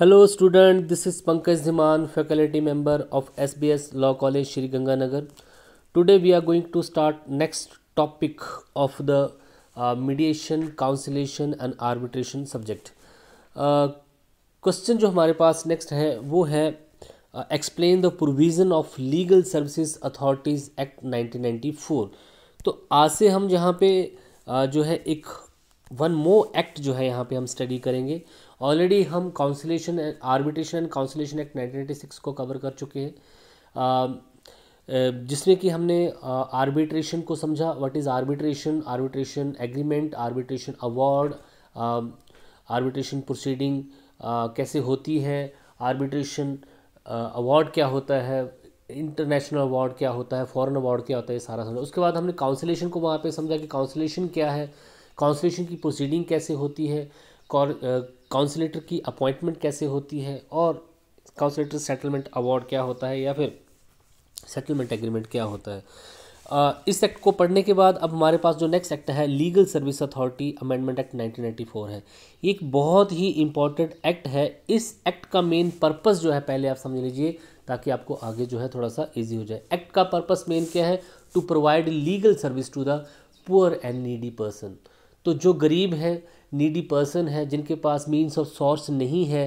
hello student this is Pankaj Dhiman faculty member of SBS law college Shri Ganganagar today we are going to start next topic of the mediation conciliation and arbitration subject question जो हमारे पास next है वो है explain the provision of legal services authorities act 1994 तो आज से हम जहाँ पे uh, जो है एक वन मोर एक्ट जो है यहाँ पे हम स्टडी करेंगे uh, ऑलरेडी हम conciliation arbitration and conciliation act nineteen को कवर कर चुके हैं um, uh, जिसमें कि हमने आर्बिट्रेशन uh, को समझा what is arbitration arbitration agreement arbitration award arbitration proceeding कैसे होती है आर्बिट्रेशन अवार्ड uh, क्या होता है इंटरनेशनल अवार्ड क्या होता है फॉरेन अवार्ड क्या होता है सारा समझा उसके बाद हमने काउंसिलेशन को वहाँ पे समझा कि काउंसिलेशन क्या है काउंसिलेशन की प्रोसीडिंग कैसे होती है काउंसिलेटर की अपॉइंटमेंट कैसे होती है और काउंसिलेटर सेटलमेंट अवार्ड क्या होता है या फिर सेटलमेंट एग्रीमेंट क्या होता है इस एक्ट को पढ़ने के बाद अब हमारे पास जो नेक्स्ट एक्ट है legal service authority amendment act 1994 है ये एक बहुत ही इंपॉर्टेंट एक्ट है इस एक्ट का मेन पर्पस जो है पहले आप समझ लीजिए ताकि आपको आगे जो है थोड़ा सा इजी हो जाए एक्ट का पर्पस मेन क्या है to provide legal service to the poor and needy person तो जो गरीब है नीडी पर्सन है जिनके पास मीन्स ऑफ सोर्स नहीं है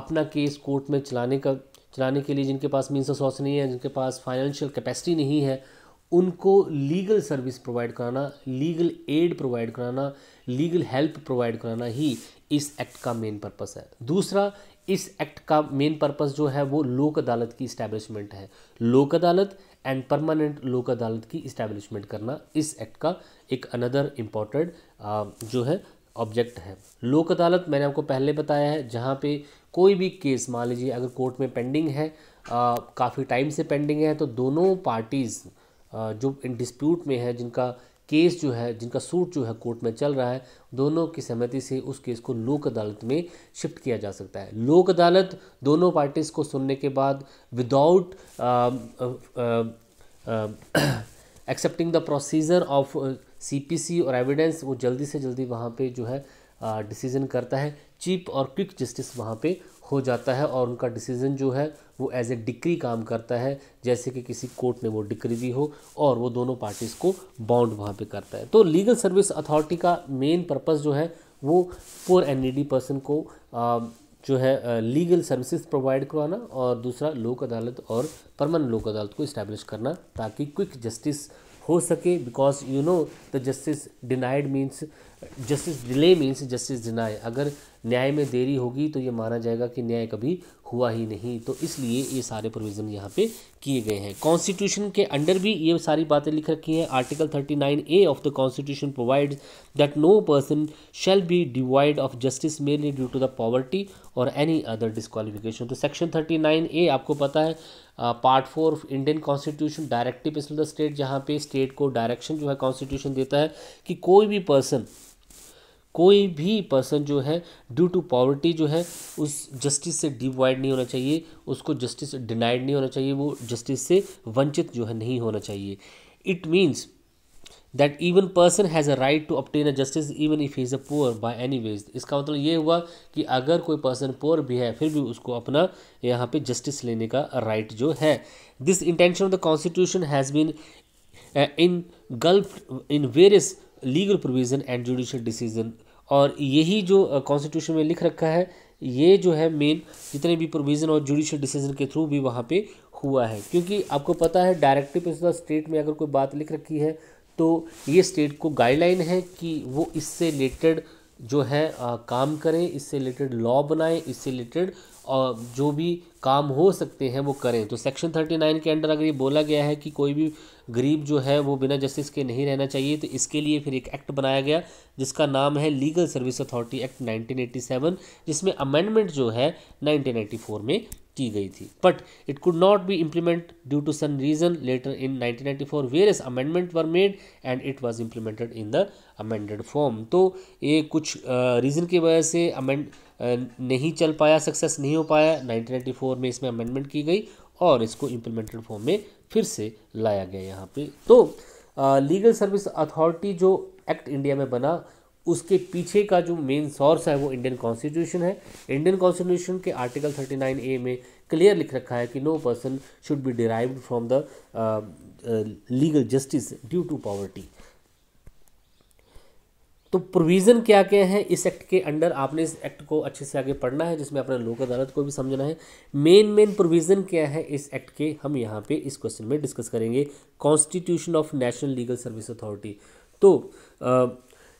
अपना केस कोर्ट में चलाने का चलाने के लिए जिनके पास मीन्स ऑफ सोर्स नहीं है जिनके पास फाइनेंशियल कैपेसिटी नहीं है उनको लीगल सर्विस प्रोवाइड कराना लीगल एड प्रोवाइड कराना लीगल हेल्प प्रोवाइड कराना ही इस एक्ट का मेन पर्पस है दूसरा इस एक्ट का मेन पर्पस जो है वो लोक अदालत की इस्टेब्लिशमेंट है लोक अदालत एंड परमानेंट लोक अदालत की इस्टेब्लिशमेंट करना इस एक्ट का एक अनदर इम्पॉर्टेंट uh, जो है ऑब्जेक्ट है लोक अदालत मैंने आपको पहले बताया है जहाँ पे कोई भी केस मान लीजिए अगर कोर्ट में पेंडिंग है काफ़ी टाइम से पेंडिंग है तो दोनों पार्टीज़ जो इन डिस्प्यूट में है जिनका केस जो है जिनका सूट जो है कोर्ट में चल रहा है दोनों की सहमति से उस केस को लोक अदालत में शिफ्ट किया जा सकता है लोक अदालत दोनों पार्टीज़ को सुनने के बाद without excepting the procedure of CPC और एविडेंस वो जल्दी से जल्दी वहाँ पे जो है डिसीजन uh, करता है चीप और क्विक जस्टिस वहाँ पे हो जाता है और उनका डिसीजन जो है वो एज ए डिक्री काम करता है जैसे कि किसी कोर्ट ने वो डिक्री दी हो और वो दोनों पार्टीज़ को बाउंड वहाँ पे करता है तो लीगल सर्विस अथॉरिटी का मेन पर्पस जो है वो पोर एन पर्सन को uh, जो है लीगल सर्विसेज प्रोवाइड करवाना और दूसरा लोक अदालत और परमानेंट लोक अदालत को इस्टेब्लिश करना ताकि क्विक जस्टिस हो सके because you know the justice denied means justice delay means justice deny अगर न्याय में देरी होगी तो ये माना जाएगा कि न्याय कभी हुआ ही नहीं तो इसलिए ये सारे प्रोविज़न यहाँ पे किए गए हैं कॉन्स्टिट्यूशन के अंडर भी ये सारी बातें लिख रखी हैं article thirty nine A of the constitution provide that no person shall be divide of justice mainly due to the poverty और एनी अदर डिस्कालिफिकेशन तो सेक्शन थर्टी नाइन ए आपको पता है part four of Indian constitution directive in the state जहाँ पे state को direction जो है कॉन्स्टिट्यूशन देता है कि कोई भी पर्सन कोई भी पर्सन जो है ड्यू टू पॉवर्टी जो है उस जस्टिस से डिवाइड नहीं होना चाहिए उसको जस्टिस डिनाइड नहीं होना चाहिए वो जस्टिस से वंचित जो है नहीं होना चाहिए it means that even person has a right to obtain a justice even if is a poor by any ways इसका मतलब ये हुआ कि अगर कोई पर्सन पुअर भी है फिर भी उसको अपना यहाँ पे जस्टिस लेने का राइट जो है this intention of the constitution has been in gulf in various legal provision and judicial decision और यही जो कॉन्स्टिट्यूशन में लिख रखा है ये जो है मेन जितने भी प्रोविज़न और जुडिशल डिसीजन के थ्रू भी वहाँ पे हुआ है क्योंकि आपको पता है डायरेक्टिव प्रिंसिपल स्टेट में अगर कोई बात लिख रखी है तो ये स्टेट को गाइडलाइन है कि वो इससे रिलेटेड जो है आ, काम करें इससे रिलेटेड लॉ बनाएं इससे रिलेटेड और जो भी काम हो सकते हैं वो करें तो सेक्शन थर्टी नाइन के अंडर अगर ये बोला गया है कि कोई भी गरीब जो है वो बिना जस्टिस के नहीं रहना चाहिए तो इसके लिए फिर एक एक्ट बनाया गया जिसका नाम है लीगल सर्विस अथॉरिटी एक्ट 1987 जिसमें अमेंडमेंट जो है 1994 में की गई थी but it could not be implement due to some reason later in 1994 various amendment were made and it was implemented in the amended form तो ये कुछ रीज़न uh, की वजह से अमेंड uh, नहीं चल पाया सक्सेस नहीं हो पाया नाइनटीन फोर में इसमें अमेंडमेंट की गई और इसको इम्प्लीमेंटेड फॉर्म में फिर से लाया गया यहाँ पे तो लीगल सर्विस अथॉरिटी जो एक्ट इंडिया में बना उसके पीछे का जो मेन सोर्स है वो इंडियन कॉन्स्टिट्यूशन है इंडियन कॉन्स्टिट्यूशन के आर्टिकल 39 ए में क्लियर लिख रखा है कि no person should be derive from the legal justice due to poverty तो प्रोविज़न क्या क्या है इस एक्ट के अंडर आपने इस एक्ट को अच्छे से आगे पढ़ना है जिसमें अपने लोक अदालत को भी समझना है मेन मेन प्रोविज़न क्या है इस एक्ट के हम यहाँ पे इस क्वेश्चन में डिस्कस करेंगे constitution of national legal service authority तो आ, uh,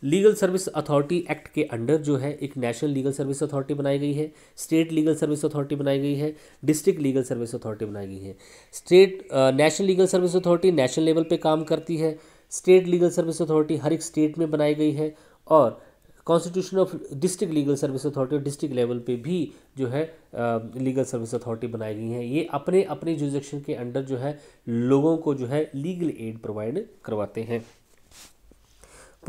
legal service authority act के अंडर जो है एक नेशनल लीगल सर्विस अथॉरिटी बनाई गई है स्टेट लीगल सर्विस अथॉरिटी बनाई गई है डिस्ट्रिक्ट लीगल सर्विस अथॉरिटी बनाई गई है state national legal service authority national level पे काम करती है स्टेट लीगल सर्विस अथॉरिटी हर एक स्टेट में बनाई गई है और constitution of district legal service authority district level पे भी जो है लीगल सर्विस अथॉरिटी बनाई गई हैं ये अपने अपने जुडिक्शन के अंडर जो है लोगों को जो है लीगल एड प्रोवाइड करवाते हैं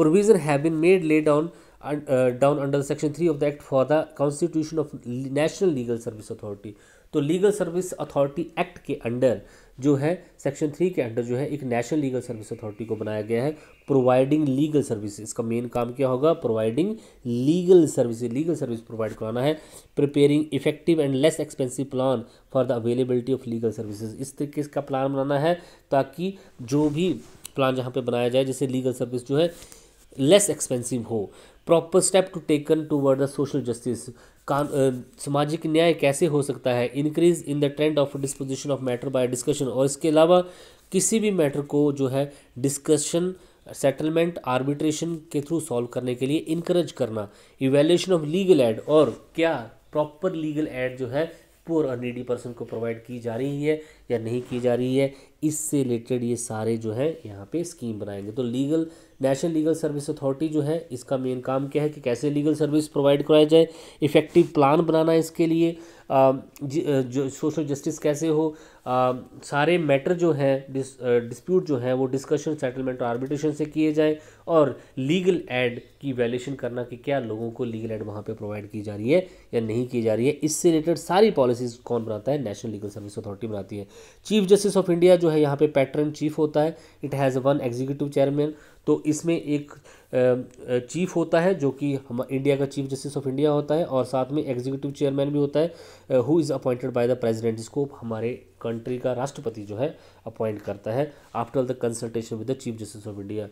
provision have been made laid down down uh, down under section 3 of the act for the constitution of national legal service authority तो लीगल सर्विस अथॉरिटी एक्ट के अंडर जो है सेक्शन थ्री के under जो है एक नेशनल लीगल सर्विस अथॉरिटी को बनाया गया है प्रोवाइडिंग लीगल सर्विस इसका मेन काम क्या होगा providing legal service legal service provide कराना है preparing effective and less expensive plan for the availability of legal services इस तरीके का प्लान बनाना है ताकि जो भी प्लान जहाँ पर बनाया जाए जैसे लीगल सर्विस जो है लेस एक्सपेंसिव हो proper step to taken toward the social justice सामाजिक न्याय कैसे हो सकता है increase in the trend of disposition of matter by discussion और इसके अलावा किसी भी मैटर को जो है डिस्कशन सेटलमेंट आर्बिट्रेशन के थ्रू सॉल्व करने के लिए इनक्रेज करना इवेल्यूशन ऑफ लीगल एड और क्या प्रॉपर लीगल एड जो है पुअर और नीडी पर्सन को प्रोवाइड की जा रही है या नहीं की जा रही है इससे रिलेटेड ये सारे जो है यहाँ पे स्कीम बनाएंगे तो legal national legal service authority जो है इसका मेन काम क्या है कि कैसे लीगल सर्विस प्रोवाइड कराया जाए इफेक्टिव प्लान बनाना इसके लिए जो सोशल जस्टिस कैसे हो आ, सारे मैटर जो हैं डिस, डिस्प्यूट जो है वो डिस्कशन सेटलमेंट और आर्बिट्रेशन से किए जाए और लीगल एड की वैल्यूशन करना कि क्या लोगों को लीगल एड वहाँ पे प्रोवाइड की जा रही है या नहीं की जा रही है इससे रिलेटेड सारी पॉलिसीज कौन बनाता है नेशनल लीगल सर्विस अथॉरिटी बनाती है चीफ जस्टिस ऑफ इंडिया जो है यहाँ पर पैटर्न चीफ होता है it has one executive chairman तो इसमें एक चीफ होता है जो कि हम इंडिया का चीफ जस्टिस ऑफ इंडिया होता है और साथ में एग्जीक्यूटिव चेयरमैन भी होता है who is appointed by the president जिसको हमारे कंट्री का राष्ट्रपति जो है अपॉइंट करता है after the consultation with the chief justice of India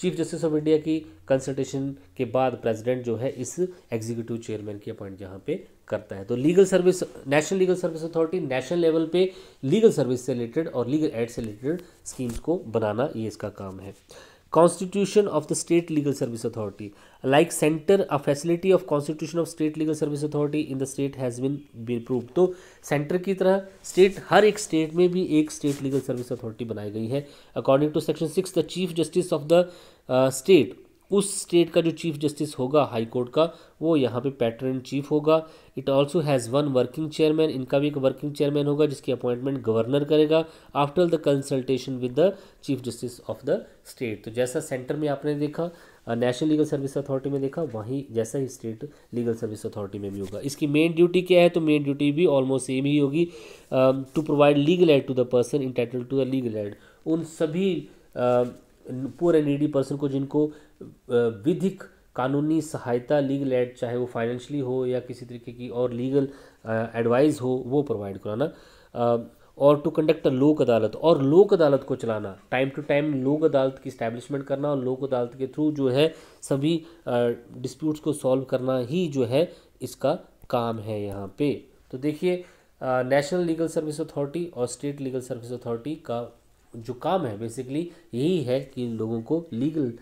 chief justice of India की कंसल्टेशन के बाद प्रेसिडेंट जो है इस एग्जीक्यूटिव चेयरमैन की अपॉइंट यहाँ पे करता है तो legal service national legal service authority national level पे लीगल सर्विस से रिलेटेड और लीगल एड से रिलेटेड स्कीम्स को बनाना ये इसका काम है constitution of the state legal service authority like centre a facility of constitution of state legal service authority in the state has been be prove तो सेंटर की तरह स्टेट हर एक स्टेट में भी एक स्टेट लीगल सर्विस अथॉरिटी बनाई गई है according to section six the chief justice of the state उस स्टेट का जो चीफ जस्टिस होगा हाई कोर्ट का वो यहाँ पे पैटर्न चीफ होगा it also has one working chairman इनका भी एक वर्किंग चेयरमैन होगा जिसकी अपॉइंटमेंट गवर्नर करेगा after the consultation with the chief justice of the state तो जैसा सेंटर में आपने देखा नेशनल लीगल सर्विस अथॉरिटी में देखा वहीं जैसा ही स्टेट लीगल सर्विस अथॉरिटी में भी होगा इसकी मेन ड्यूटी क्या है तो मेन ड्यूटी भी ऑलमोस्ट सेम ही होगी to provide legal aid to the person entitle to the legal aid उन सभी uh, poor and needy person को जिनको विधिक कानूनी सहायता लीगल एड चाहे वो फाइनेंशली हो या किसी तरीके की और लीगल एडवाइस हो वो प्रोवाइड कराना और टू कंडक्ट अ लोक अदालत और लोक अदालत को चलाना टाइम टू टाइम लोक अदालत की स्टैब्लिशमेंट करना और लोक अदालत के थ्रू जो है सभी डिस्प्यूट्स को सॉल्व करना ही जो है इसका काम है यहाँ पे तो देखिए नेशनल लीगल सर्विस अथॉरिटी और स्टेट लीगल सर्विस अथॉरिटी का जो काम है बेसिकली यही है कि लोगों को लीगल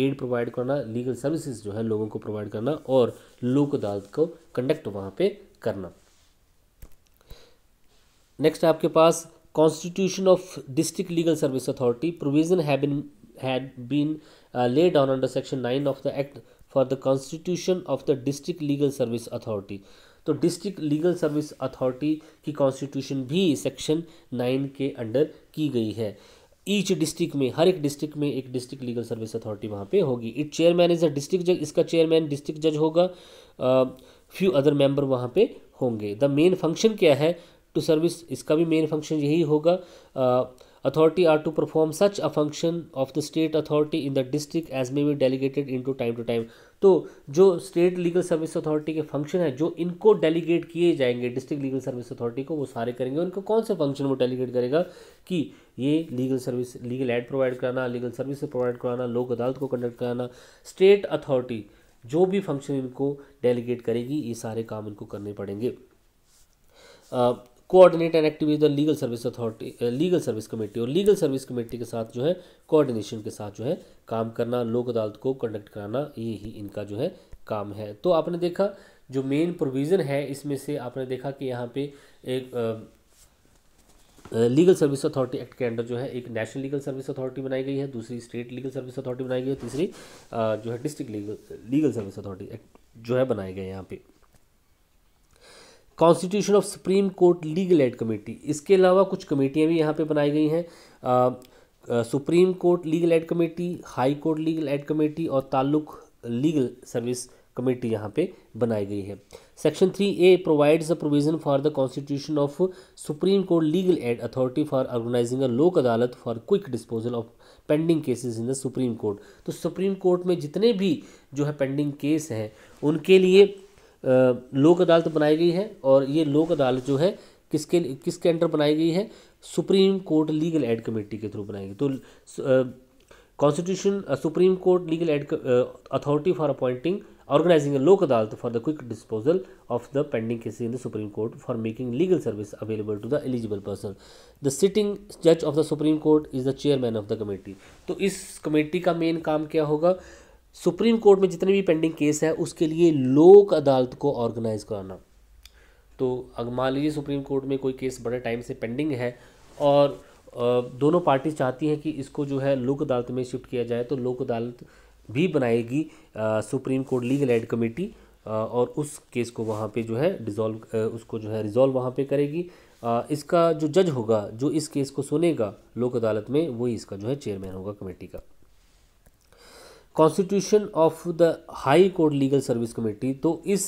एड प्रोवाइड करना लीगल सर्विसेज जो है लोगों को प्रोवाइड करना और लोक अदालत को कंडक्ट वहाँ पे करना नेक्स्ट आपके पास constitution of district legal service authority provision है had been lay down under section nine of the act for the constitution of the district legal service authority तो डिस्ट्रिक्ट लीगल सर्विस अथॉरिटी की constitution भी section nine के under की गई है each district में हर एक डिस्ट्रिक्ट में एक डिस्ट्रिक्ट लीगल सर्विस अथॉरिटी वहाँ पे होगी it chairman is a district जज इसका चेयरमैन डिस्ट्रिक्ट जज होगा फ्यू अदर मेंबर वहाँ पे होंगे द मेन फंक्शन क्या है टू सर्विस इसका भी मेन फंक्शन यही होगा uh, authority are to perform such a function of the state authority in the district as may be delegated into time to time तो जो स्टेट लीगल सर्विस अथॉरिटी के function है जो इनको डेलीगेट किए जाएंगे डिस्ट्रिक्ट लीगल सर्विस अथॉरिटी को वो सारे करेंगे उनको कौन से फंक्शन वो डेलीगेट करेगा कि ये legal service legal aid provide कराना लीगल सर्विस प्रोवाइड कराना लोक अदालत को कंडक्ट कराना स्टेट अथॉरिटी जो भी फंक्शन इनको डेलीगेट करेगी ये सारे काम इनको करने पड़ेंगे coordinate and activate the legal service authority legal service committee और लीगल सर्विस कमेटी के साथ जो है कोऑर्डिनेशन के साथ जो है काम करना लोक अदालत को कंडक्ट कराना ये ही इनका जो है काम है तो आपने देखा जो मेन प्रोविज़न है इसमें से आपने देखा कि यहाँ पे एक लीगल सर्विस अथॉरिटी एक्ट के अंडर जो है एक नेशनल लीगल सर्विस अथॉरिटी बनाई गई है दूसरी स्टेट लीगल सर्विस अथॉरिटी बनाई गई है तीसरी uh, जो है district legal legal service authority act जो है बनाए गए यहाँ पर constitution of supreme court legal aid committee इसके अलावा कुछ कमेटियाँ भी यहाँ पर बनाई गई हैं supreme court legal aid committee high court legal aid committee और ताल्लुक लीगल सर्विस कमेटी यहाँ पे बनाई गई है section three A provides a provision for the constitution of supreme court legal aid authority for organizing a Lok Adalat for quick disposal of pending cases in the supreme court तो supreme court में जितने भी जो है पेंडिंग केस हैं उनके लिए लोक अदालत बनाई गई है और ये लोक अदालत जो है किसके किसके अंडर बनाई गई है supreme court legal aid committee के थ्रू बनाई गई तो constitution supreme court legal aid authority for appointing organizing a Lok Adalat for the quick disposal of the pending cases in the supreme court for making legal service available to the eligible person the sitting जज of the supreme court is the chairman of the committee तो इस committee का main काम क्या होगा uh, supreme court में जितने भी पेंडिंग केस है उसके लिए लोक अदालत को ऑर्गेनाइज कराना तो अगर मान लीजिए सुप्रीम कोर्ट में कोई केस बड़े टाइम से पेंडिंग है और दोनों पार्टी चाहती हैं कि इसको जो है लोक अदालत में शिफ्ट किया जाए तो लोक अदालत भी बनाएगी supreme court legal aid committee और उस केस को वहाँ पे जो है डिज़ोल्व उसको जो है रिजॉल्व वहाँ पे करेगी इसका जो जज होगा जो इस केस को सुनेगा लोक अदालत में वही इसका जो है चेयरमैन होगा कमेटी का constitution of the high court legal service committee तो इस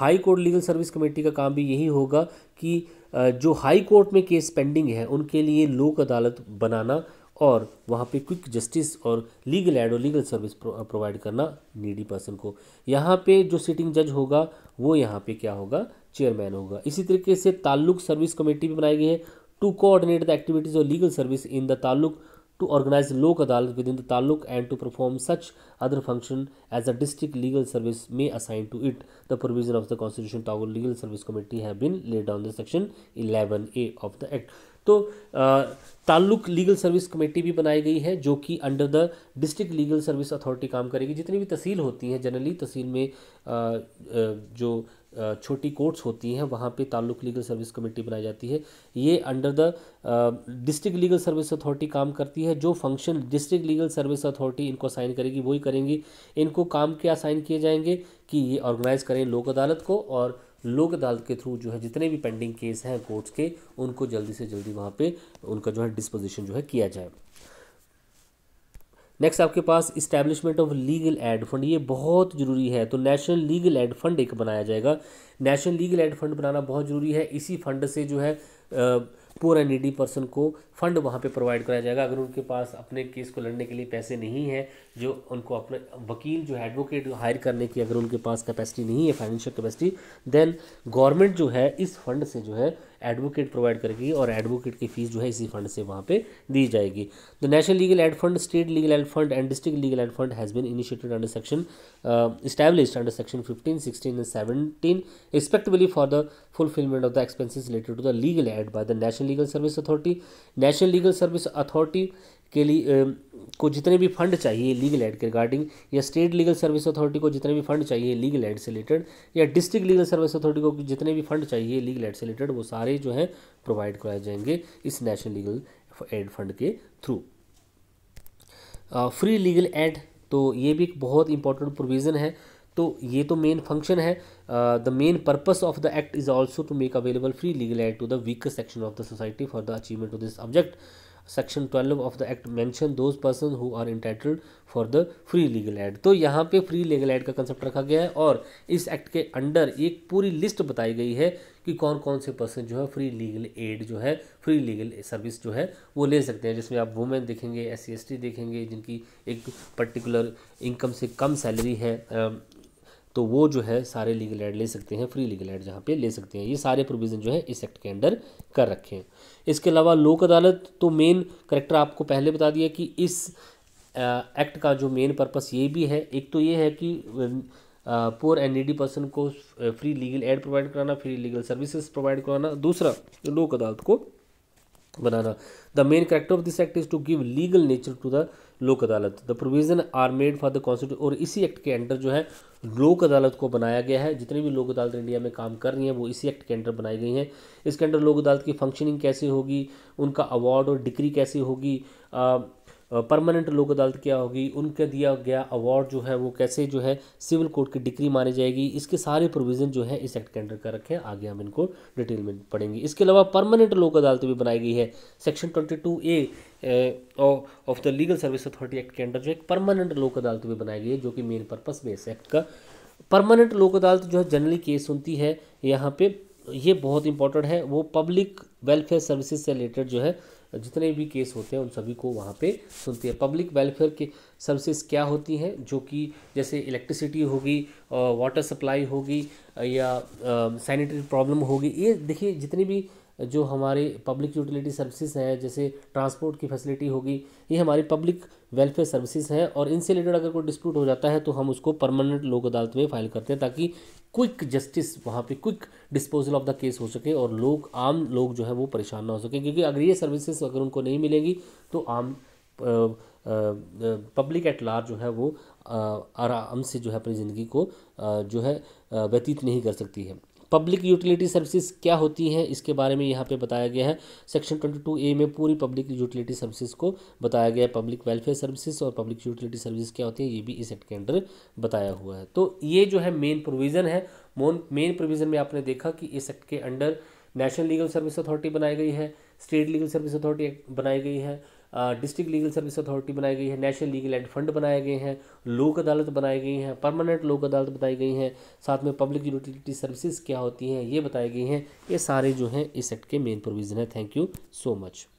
high court legal service committee का काम भी यही होगा कि जो हाई कोर्ट में केस पेंडिंग है उनके लिए लोक अदालत बनाना और वहाँ पे क्विक जस्टिस और लीगल एड और लीगल सर्विस प्रोवाइड करना नीडी पर्सन को यहाँ पे जो सिटिंग जज होगा वो यहाँ पे क्या होगा चेयरमैन होगा इसी तरीके से ताल्लुक सर्विस कमेटी भी बनाई गई है टू कोऑर्डिनेट द एक्टिविटीज़ और legal service in the taluk to organize Lok Adalat within the taluk and to perform such other function as a district legal service may assign to it the provision of the constitution टागोर legal service committee have been laid on the section eleven A of the act तो taluk legal service committee भी बनाई गई है जो कि under the district legal service authority काम करेगी जितनी भी तहसील होती हैं जनरली तहसील में आ, आ, जो छोटी कोर्ट्स होती हैं वहाँ पे ताल्लुक लीगल सर्विस कमेटी बनाई जाती है ये under the district legal service authority काम करती है जो function district legal service authority इनको साइन करेगी वही करेंगी इनको काम क्या साइन किए जाएंगे कि ये ऑर्गेनाइज़ करें लोक अदालत को और लोक अदालत के थ्रू जो है जितने भी पेंडिंग केस हैं कोर्ट्स के उनको जल्दी से जल्दी वहाँ पर उनका जो है डिस्पोजिशन जो है किया जाए नेक्स्ट आपके पास establishment of legal aid fund ये बहुत ज़रूरी है तो नेशनल लीगल एड फंड एक बनाया जाएगा नेशनल लीगल एड फंड बनाना बहुत ज़रूरी है इसी फंड से जो है पुअर एंड नीडी पर्सन को फंड वहाँ पे प्रोवाइड कराया जाएगा अगर उनके पास अपने केस को लड़ने के लिए पैसे नहीं है जो उनको अपने वकील जो एडवोकेट हायर करने की अगर उनके पास कैपेसिटी नहीं है फाइनेंशियल कैपेसिटी देन गवर्नमेंट जो है इस फंड से जो है एडवोकेट प्रोवाइड करेगी और एडवोकेट की फीस जो है इसी फंड से वहाँ पे दी जाएगी the national legal aid fund state legal aid fund and district legal aid fund has been initiated under section established under section fifteen sixteen and seventeen respectively for the fulfilment of the expenses related to the legal aid by the national legal service authority national legal service authority के लिए को जितने भी fund चाहिए legal aid के regarding या state legal service authority को जितने भी फंड चाहिए लीगल एड से रिलेटेड या डिस्ट्रिक्ट लीगल सर्विस अथॉरिटी को जितने भी फंड चाहिए लीगल एड से रिलेटेड वो सारे जो हैं प्रोवाइड कराए जाएंगे इस नेशनल लीगल एड फंड के थ्रू फ्री लीगल एड तो ये भी एक बहुत इंपॉर्टेंट प्रोविज़न है तो ये तो मेन फंक्शन है the main purpose of the act is also to make available free legal aid to the weaker section of the society for the achievement of this object section twelve of the act mention those person who are entitled for the free legal aid तो यहाँ पे free legal aid का concept रखा गया है और इस act के अंडर एक पूरी लिस्ट बताई गई है कि कौन कौन से पर्सन जो है फ्री लीगल एड जो है फ्री लीगल सर्विस जो है वो ले सकते हैं जिसमें आप वुमेन देखेंगे एस सी देखेंगे जिनकी एक पर्टिकुलर इनकम से कम सैलरी है तो वो जो है सारे लीगल एड ले सकते हैं फ्री लीगल एड जहाँ पे ले सकते हैं ये सारे प्रोविज़न जो है इस एक्ट के अंडर कर रखे हैं इसके अलावा लोक अदालत तो मेन करेक्टर आपको पहले बता दिया कि इस एक्ट का जो मेन पर्पस ये भी है एक तो ये है कि पुअर एंड नीडी पर्सन को फ्री लीगल एड प्रोवाइड कराना फ्री लीगल सर्विसेज प्रोवाइड कराना दूसरा लोक अदालत को बनाना the main character of this act is to give legal nature to the Lok Adalat the provision are made for the constitution और इसी act के under जो है लोक अदालत को बनाया गया है जितनी भी लोक अदालत इंडिया में काम कर रही हैं वो इसी एक्ट के अंडर बनाई गई हैं इसके अंडर लोक अदालत की फंक्शनिंग कैसे होगी उनका अवार्ड और डिग्री कैसे होगी परमानेंट लोक अदालत क्या होगी उनका दिया गया अवार्ड जो है वो कैसे जो है सिविल कोर्ट की डिग्री मानी जाएगी इसके सारे प्रोविज़न जो है इस एक्ट के अंडर कर रखे हैं आगे हम इनको डिटेल में पढ़ेंगे इसके अलावा परमानेंट लोक अदालत भी बनाई गई है section twenty two A of the legal service authority act के अंडर जो एक परमानेंट लोक अदालत भी बनाई गई है जो कि मेन पर्पस में इस एक्ट का परमानेंट लोक अदालत जो है जनरली केस सुनती है यहाँ पे ये बहुत इंपॉर्टेंट है वो पब्लिक वेलफेयर सर्विसेज से रिलेटेड जो है जितने भी केस होते हैं उन सभी को वहाँ पे सुनती है पब्लिक वेलफेयर के सर्विसेज क्या होती हैं जो कि जैसे इलेक्ट्रिसिटी होगी वाटर सप्लाई होगी या सैनिटरी प्रॉब्लम होगी ये देखिए जितनी भी जो हमारी पब्लिक यूटिलिटी सर्विसेज हैं जैसे ट्रांसपोर्ट की फैसिलिटी होगी ये हमारी पब्लिक वेलफेयर सर्विसेज हैं और इनसे रिलेटेड अगर कोई डिस्प्यूट हो जाता है तो हम उसको परमानेंट लोक अदालत में फाइल करते हैं ताकि क्विक जस्टिस वहाँ पे quick disposal of the case हो सके और लोग आम लोग जो है वो परेशान ना हो सके क्योंकि अगर ये सर्विसेज अगर उनको नहीं मिलेगी तो आम पब्लिक एट लार्ज जो है वो आराम से जो है अपनी ज़िंदगी को जो है व्यतीत नहीं कर सकती है पब्लिक यूटिलिटी सर्विसेज क्या होती हैं इसके बारे में यहाँ पे बताया गया है सेक्शन ट्वेंटी टू ए में पूरी पब्लिक यूटिलिटी सर्विसेज को बताया गया है पब्लिक वेलफेयर सर्विसेज और पब्लिक यूटिलिटी सर्विसेज क्या होती हैं ये भी इस एक्ट के अंडर बताया हुआ है तो ये जो है मेन प्रोविज़न है मेन प्रोविज़न में आपने देखा कि इस एक्ट के under national legal service authority बनाई गई है स्टेट लीगल सर्विस अथॉरिटी बनाई गई है डिस्ट्रिक्ट लीगल सर्विस अथॉरिटी बनाई गई है नेशनल लीगल एड फंड बनाए गए हैं लोक अदालत बनाई गई हैं परमानेंट लोक अदालत बताई गई हैं साथ में पब्लिक यूटिलिटी सर्विसेज क्या होती हैं ये बताई गई हैं ये सारे जो हैं इस एक्ट के मेन प्रोविज़न है थैंक यू सो मच